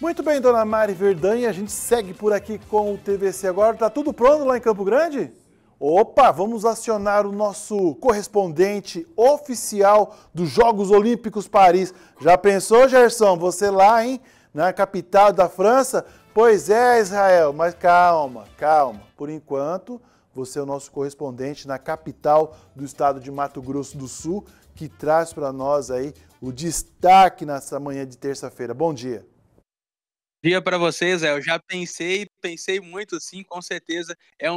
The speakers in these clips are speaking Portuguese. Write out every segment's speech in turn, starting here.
Muito bem, dona Mari Verdanha, a gente segue por aqui com o TVC agora. Tá tudo pronto lá em Campo Grande? Opa, vamos acionar o nosso correspondente oficial dos Jogos Olímpicos Paris. Já pensou, Gerson? Você lá, hein? Na capital da França? Pois é, Israel, mas calma, calma. Por enquanto, você é o nosso correspondente na capital do estado de Mato Grosso do Sul, que traz para nós aí o destaque nessa manhã de terça-feira. Bom dia dia para vocês, é, eu já pensei, pensei muito, sim, com certeza é um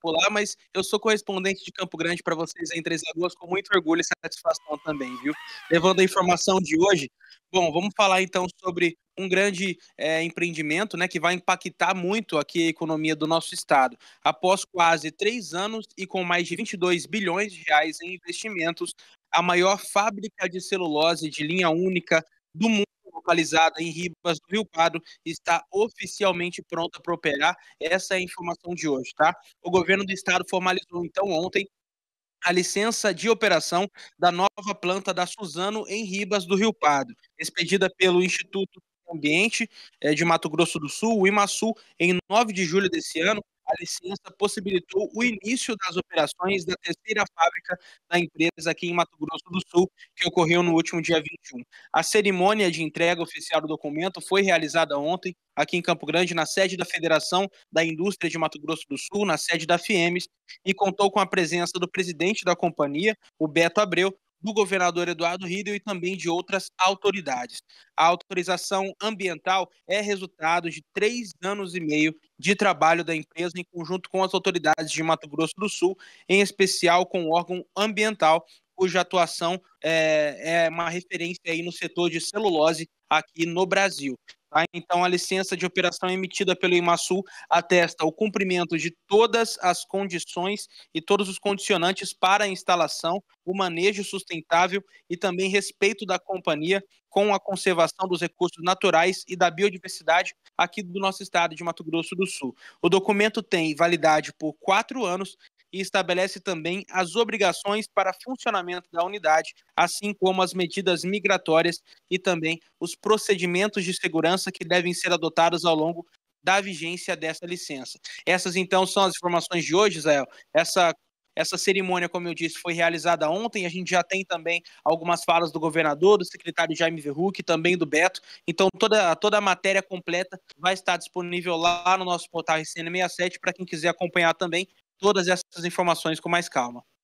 por mas eu sou correspondente de Campo Grande para vocês em Três Lagoas com muito orgulho e satisfação também, viu? Levando a informação de hoje, bom, vamos falar então sobre um grande é, empreendimento, né, que vai impactar muito aqui a economia do nosso estado. Após quase três anos e com mais de 22 bilhões de reais em investimentos, a maior fábrica de celulose de linha única do mundo localizada em Ribas do Rio Pardo, está oficialmente pronta para operar. Essa é a informação de hoje, tá? O governo do estado formalizou então ontem a licença de operação da nova planta da Suzano em Ribas do Rio Pardo, expedida pelo Instituto Ambiente eh, de Mato Grosso do Sul, o IMASU, em 9 de julho desse ano, a licença possibilitou o início das operações da terceira fábrica da empresa aqui em Mato Grosso do Sul, que ocorreu no último dia 21. A cerimônia de entrega oficial do documento foi realizada ontem aqui em Campo Grande, na sede da Federação da Indústria de Mato Grosso do Sul, na sede da FIEMES, e contou com a presença do presidente da companhia, o Beto Abreu, do governador Eduardo Riedel e também de outras autoridades. A autorização ambiental é resultado de três anos e meio de trabalho da empresa em conjunto com as autoridades de Mato Grosso do Sul, em especial com o órgão ambiental, cuja atuação é, é uma referência aí no setor de celulose aqui no Brasil. Tá? Então, a licença de operação é emitida pelo IMASUL atesta o cumprimento de todas as condições e todos os condicionantes para a instalação, o manejo sustentável e também respeito da companhia com a conservação dos recursos naturais e da biodiversidade aqui do nosso estado de Mato Grosso do Sul. O documento tem validade por quatro anos e estabelece também as obrigações para funcionamento da unidade, assim como as medidas migratórias e também os procedimentos de segurança que devem ser adotados ao longo da vigência dessa licença. Essas então são as informações de hoje, Israel. Essa essa cerimônia, como eu disse, foi realizada ontem. A gente já tem também algumas falas do governador, do secretário Jaime Verruc, também do Beto. Então, toda, toda a matéria completa vai estar disponível lá no nosso portal RCN67 para quem quiser acompanhar também todas essas informações com mais calma.